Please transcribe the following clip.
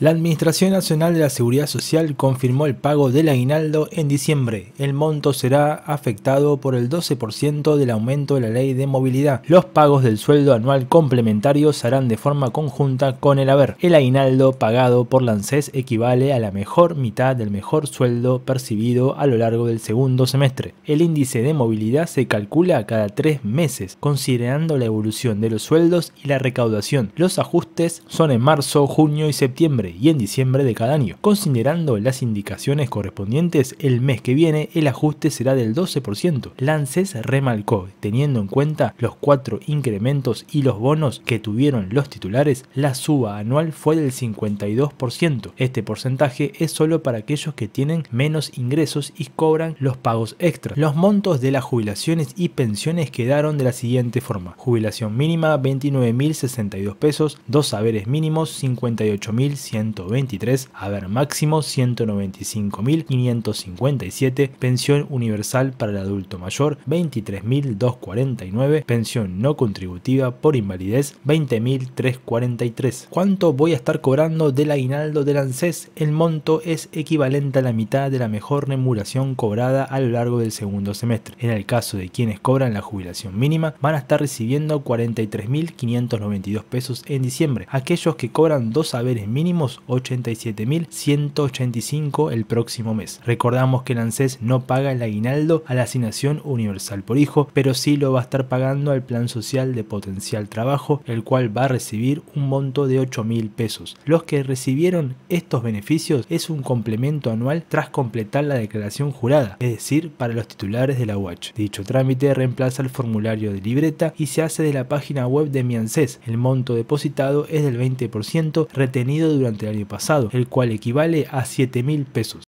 La Administración Nacional de la Seguridad Social confirmó el pago del aguinaldo en diciembre. El monto será afectado por el 12% del aumento de la ley de movilidad. Los pagos del sueldo anual complementario se harán de forma conjunta con el haber. El aguinaldo pagado por la equivale a la mejor mitad del mejor sueldo percibido a lo largo del segundo semestre. El índice de movilidad se calcula cada tres meses, considerando la evolución de los sueldos y la recaudación. Los ajustes son en marzo, junio y septiembre y en diciembre de cada año. Considerando las indicaciones correspondientes, el mes que viene el ajuste será del 12%. Lances remalcó, teniendo en cuenta los cuatro incrementos y los bonos que tuvieron los titulares, la suba anual fue del 52%. Este porcentaje es solo para aquellos que tienen menos ingresos y cobran los pagos extra. Los montos de las jubilaciones y pensiones quedaron de la siguiente forma. Jubilación mínima 29.062 pesos, dos saberes mínimos 58.100 123, a ver máximo 195.557, pensión universal para el adulto mayor 23.249, pensión no contributiva por invalidez 20.343. ¿Cuánto voy a estar cobrando del aguinaldo del ANSES? El monto es equivalente a la mitad de la mejor remuneración cobrada a lo largo del segundo semestre. En el caso de quienes cobran la jubilación mínima, van a estar recibiendo 43.592 pesos en diciembre. Aquellos que cobran dos haberes mínimos 87.185 el próximo mes. Recordamos que el ANSES no paga el aguinaldo a la asignación universal por hijo, pero sí lo va a estar pagando al plan social de potencial trabajo, el cual va a recibir un monto de 8.000 pesos. Los que recibieron estos beneficios es un complemento anual tras completar la declaración jurada, es decir, para los titulares de la UACH. Dicho trámite reemplaza el formulario de libreta y se hace de la página web de mi ANSES. El monto depositado es del 20% retenido durante el año pasado, el cual equivale a 7 mil pesos.